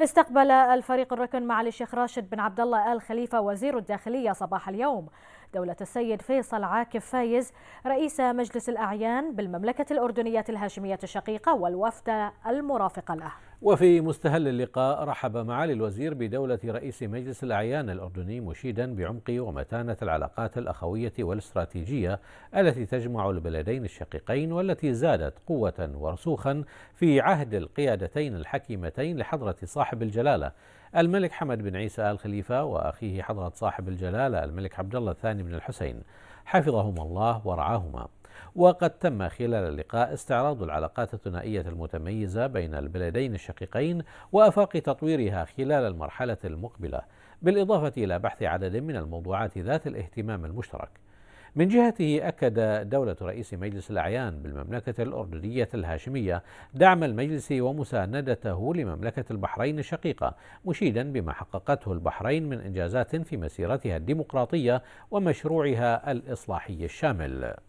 استقبل الفريق الركن معالي الشيخ راشد بن عبد الله آل خليفة وزير الداخلية صباح اليوم دولة السيد فيصل عاكف فايز رئيس مجلس الأعيان بالمملكة الأردنية الهاشمية الشقيقة والوفد المرافق له وفي مستهل اللقاء رحب معالي الوزير بدولة رئيس مجلس الأعيان الأردني مشيدا بعمق ومتانة العلاقات الأخوية والاستراتيجية التي تجمع البلدين الشقيقين والتي زادت قوة ورسوخا في عهد القيادتين الحكيمتين لحضرة صاحب الجلالة الملك حمد بن عيسى آل خليفة وأخيه حضرة صاحب الجلالة الملك عبد الله الثاني بن الحسين حفظهما الله ورعاهما وقد تم خلال اللقاء استعراض العلاقات الثنائية المتميزة بين البلدين الشقيقين وآفاق تطويرها خلال المرحلة المقبلة بالإضافة إلى بحث عدد من الموضوعات ذات الاهتمام المشترك من جهته أكد دولة رئيس مجلس الأعيان بالمملكة الأردنية الهاشمية دعم المجلس ومساندته لمملكة البحرين الشقيقة مشيدا بما حققته البحرين من إنجازات في مسيرتها الديمقراطية ومشروعها الإصلاحي الشامل